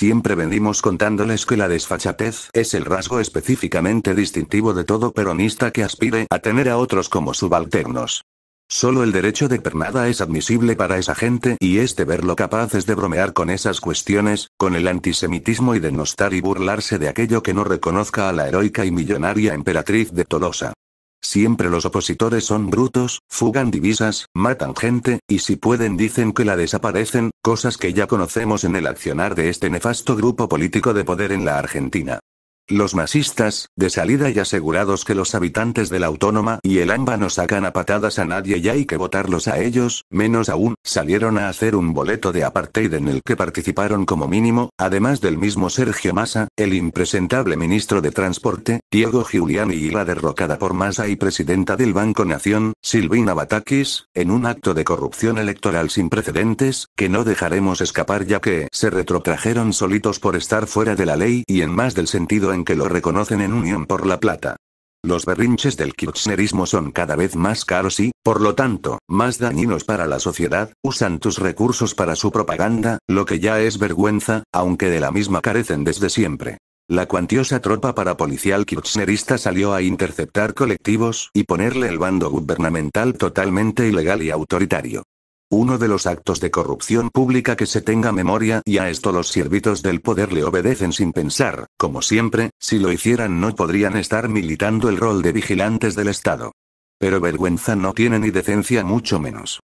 Siempre venimos contándoles que la desfachatez es el rasgo específicamente distintivo de todo peronista que aspire a tener a otros como subalternos. Solo el derecho de pernada es admisible para esa gente y este verlo capaces de bromear con esas cuestiones, con el antisemitismo y denostar y burlarse de aquello que no reconozca a la heroica y millonaria emperatriz de Tolosa. Siempre los opositores son brutos, fugan divisas, matan gente, y si pueden dicen que la desaparecen, cosas que ya conocemos en el accionar de este nefasto grupo político de poder en la Argentina. Los masistas, de salida y asegurados que los habitantes de la autónoma y el AMBA no sacan a patadas a nadie y hay que votarlos a ellos, menos aún, salieron a hacer un boleto de apartheid en el que participaron como mínimo, además del mismo Sergio Massa, el impresentable ministro de Transporte, Diego Giuliani y la derrocada por Massa y presidenta del Banco Nación, Silvina Batakis, en un acto de corrupción electoral sin precedentes, que no dejaremos escapar ya que se retrotrajeron solitos por estar fuera de la ley y en más del sentido en que lo reconocen en Unión por la Plata. Los berrinches del kirchnerismo son cada vez más caros y, por lo tanto, más dañinos para la sociedad, usan tus recursos para su propaganda, lo que ya es vergüenza, aunque de la misma carecen desde siempre. La cuantiosa tropa parapolicial kirchnerista salió a interceptar colectivos y ponerle el bando gubernamental totalmente ilegal y autoritario uno de los actos de corrupción pública que se tenga memoria y a esto los siervitos del poder le obedecen sin pensar, como siempre, si lo hicieran no podrían estar militando el rol de vigilantes del Estado. Pero vergüenza no tienen ni decencia mucho menos.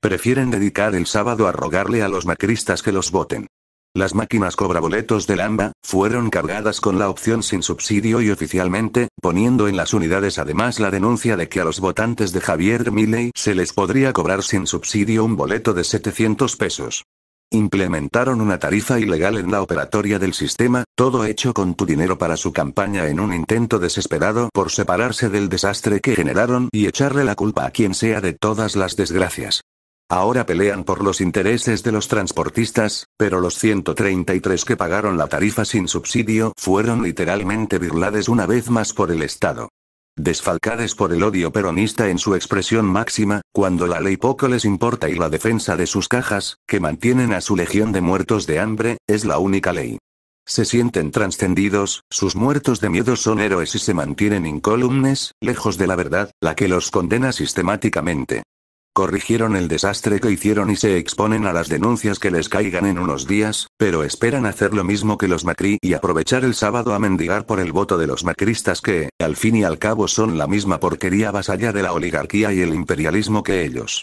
Prefieren dedicar el sábado a rogarle a los macristas que los voten. Las máquinas cobra boletos del AMBA, fueron cargadas con la opción sin subsidio y oficialmente, poniendo en las unidades además la denuncia de que a los votantes de Javier Milei se les podría cobrar sin subsidio un boleto de 700 pesos. Implementaron una tarifa ilegal en la operatoria del sistema, todo hecho con tu dinero para su campaña en un intento desesperado por separarse del desastre que generaron y echarle la culpa a quien sea de todas las desgracias. Ahora pelean por los intereses de los transportistas, pero los 133 que pagaron la tarifa sin subsidio fueron literalmente virlades una vez más por el Estado. Desfalcades por el odio peronista en su expresión máxima, cuando la ley poco les importa y la defensa de sus cajas, que mantienen a su legión de muertos de hambre, es la única ley. Se sienten trascendidos, sus muertos de miedo son héroes y se mantienen incólumes, lejos de la verdad, la que los condena sistemáticamente. Corrigieron el desastre que hicieron y se exponen a las denuncias que les caigan en unos días, pero esperan hacer lo mismo que los Macri y aprovechar el sábado a mendigar por el voto de los macristas que, al fin y al cabo son la misma porquería allá de la oligarquía y el imperialismo que ellos.